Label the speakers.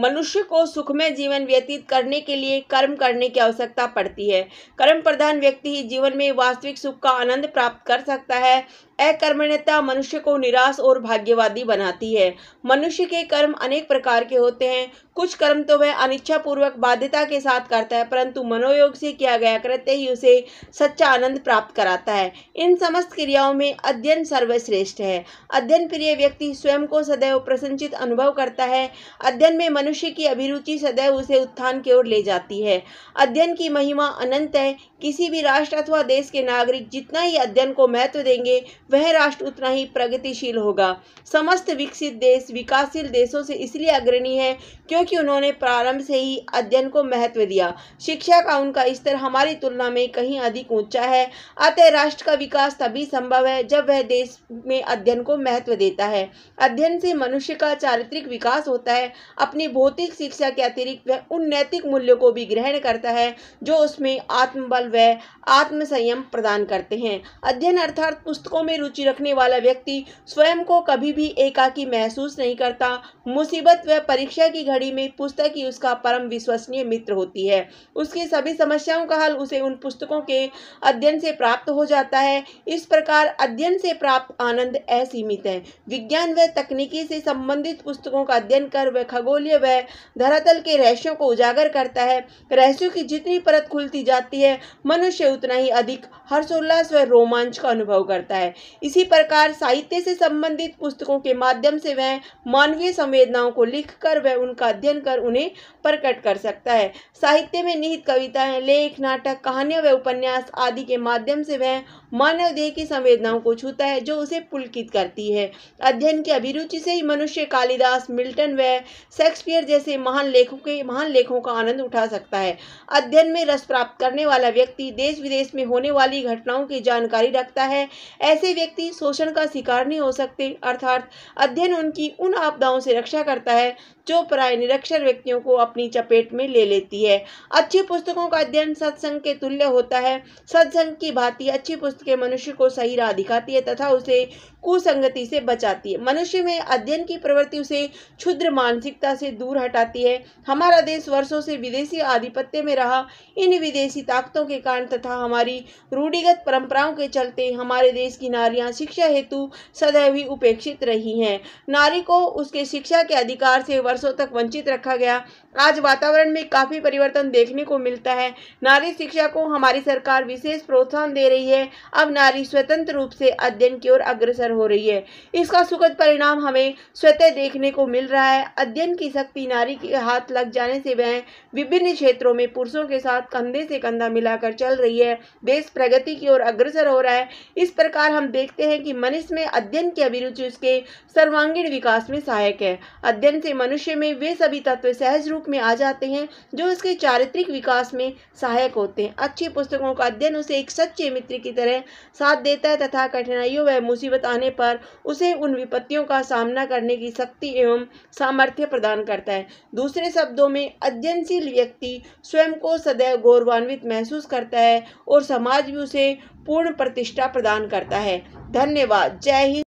Speaker 1: मनुष्य को सुखमय जीवन व्यतीत करने के लिए कर्म करने की आवश्यकता पड़ती है कर्म प्रधान व्यक्ति ही जीवन में वास्तविक सुख का आनंद प्राप्त कर सकता है अकर्मण्यता मनुष्य को निराश और भाग्यवादी बनाती है मनुष्य के कर्म अनेक प्रकार के होते हैं कुछ कर्म तो वह अनिच्छापूर्वक बाध्यता के साथ करता है परंतु मनोयोग से किया गया कृत्य ही उसे सच्चा आनंद प्राप्त कराता है इन समस्त क्रियाओं में अध्ययन सर्वश्रेष्ठ है अध्ययन प्रिय व्यक्ति स्वयं को सदैव प्रसन्नचित अनुभव करता है अध्ययन में मनुष्य की अभिरुचि सदैव उसे उत्थान की ओर ले जाती है अध्ययन की महिमा अनंत है किसी भी राष्ट्र अथवा देश के नागरिक जितना ही अध्ययन को महत्व देंगे वह राष्ट्र उतना ही प्रगतिशील होगा समस्त विकसित देश विकासशील देशों से इसलिए अग्रणी है क्योंकि उन्होंने प्रारंभ से ही अध्ययन को महत्व दिया शिक्षा का उनका स्तर हमारी तुलना में कहीं अधिक ऊंचा है अतः राष्ट्र का विकास तभी संभव है जब वह देश में अध्ययन को महत्व देता है अध्ययन से मनुष्य का चारित्रिक विकास होता है अपनी भौतिक शिक्षा के अतिरिक्त वह उन नैतिक मूल्यों को भी ग्रहण करता है जो उसमें आत्मबल व आत्मसंयम प्रदान करते हैं अध्ययन अर्थात पुस्तकों में रुचि रखने वाला व्यक्ति स्वयं को कभी भी एकाकी महसूस नहीं करता मुसीबत व परीक्षा की घड़ी में पुस्तक ही उसका परम विश्वसनीय मित्र होती है उसकी सभी समस्याओं का हल उसे उन पुस्तकों के अध्ययन से प्राप्त हो जाता है इस प्रकार अध्ययन से प्राप्त आनंद असीमित है विज्ञान व तकनीकी से संबंधित पुस्तकों का अध्ययन कर वह खगोलीय व धरातल के रहस्यों को उजागर करता है रहस्यों की जितनी परत खुलती जाती है मनुष्य उतना ही अधिक हर्षोल्लास व रोमांच का अनुभव करता है इसी प्रकार साहित्य से संबंधित पुस्तकों के माध्यम से वह मानवीय संवेदनाओं को लिखकर वह उनका अध्ययन कर उन्हें प्रकट कर सकता है साहित्य में निहित कविताएं लेख नाटक कहानियां व उपन्यास आदि के माध्यम से वह मानव देह की संवेदनाओं को छूता है जो उसे पुलकित करती है अध्ययन की अभिरुचि से ही मनुष्य कालिदास मिल्टन व शेक्सपियर जैसे महान लेखों के महान लेखों का आनंद उठा सकता है अध्ययन में रस प्राप्त करने वाला व्यक्ति देश विदेश में होने वाली घटनाओं की जानकारी रखता है ऐसे व्यक्ति शोषण का शिकार नहीं हो सकते अर्थात अध्ययन उनकी उन आपदाओं से रक्षा करता है जो प्राय निरक्षर व्यक्तियों को अपनी चपेट में ले लेती है अच्छी पुस्तकों का अध्ययन सत्संग के तुल्य होता है सत्संग की भांति अच्छी पुस्तकें मनुष्य को सही राह दिखाती है तथा उसे कुसंगति से बचाती है मनुष्य में अध्ययन की प्रवृत्ति उसे क्षुद्र मानसिकता से दूर हटाती है हमारा देश वर्षों से विदेशी आधिपत्य में रहा इन विदेशी ताकतों के कारण तथा हमारी रूढ़िगत परंपराओं के चलते हमारे देश की नारियां शिक्षा हेतु सदैव ही उपेक्षित रही हैं नारी को उसके शिक्षा के अधिकार से वर्ष वर्षों तक वंचित रखा गया आज वातावरण में काफ़ी परिवर्तन देखने को मिलता है नारी शिक्षा को हमारी सरकार विशेष प्रोत्साहन दे रही है अब नारी स्वतंत्र रूप से अध्ययन की ओर अग्रसर हो रही है इसका सुखद परिणाम हमें स्वतः देखने को मिल रहा है अध्ययन की शक्ति नारी के हाथ लग जाने से वह विभिन्न क्षेत्रों में पुरुषों के साथ कंधे से कंधा मिलाकर चल रही है देश प्रगति की ओर अग्रसर हो रहा है इस प्रकार हम देखते हैं कि मनुष्य में अध्ययन की अभिरुचि उसके सर्वांगीण विकास में सहायक है अध्ययन से मनुष्य मनुष्य में वे सभी तत्व सहज रूप में आ जाते हैं जो उसके चारित्रिक विकास में सहायक होते हैं अच्छी पुस्तकों का अध्ययन उसे एक सच्चे मित्र की तरह साथ देता है तथा कठिनाइयों व मुसीबत आने पर उसे उन विपत्तियों का सामना करने की शक्ति एवं सामर्थ्य प्रदान करता है दूसरे शब्दों में अध्ययनशील व्यक्ति स्वयं को सदैव गौरवान्वित महसूस करता है और समाज भी उसे पूर्ण प्रतिष्ठा प्रदान करता है धन्यवाद जय हिंद